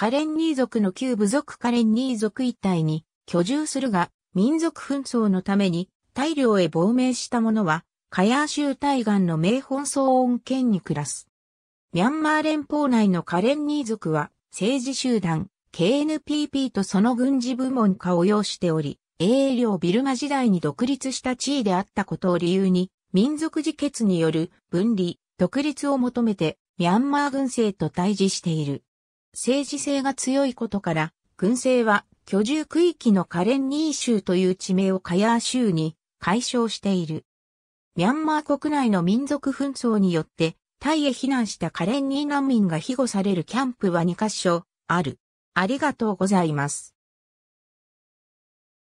カレンニー族の旧部族カレンニー族一帯に居住するが、民族紛争のために大量へ亡命した者は、カヤー州対岸の名本騒音圏に暮らす。ミャンマー連邦内のカレンニー族は政治集団 KNPP とその軍事部門化を要しており、英領ビルマ時代に独立した地位であったことを理由に、民族自決による分離、独立を求めてミャンマー軍政と対峙している。政治性が強いことから、軍政は居住区域のカレンニー州という地名をカヤー州に解消している。ミャンマー国内の民族紛争によって、タイへ避難したカレンニー難民が庇護されるキャンプは2カ所ある。ありがとうございます。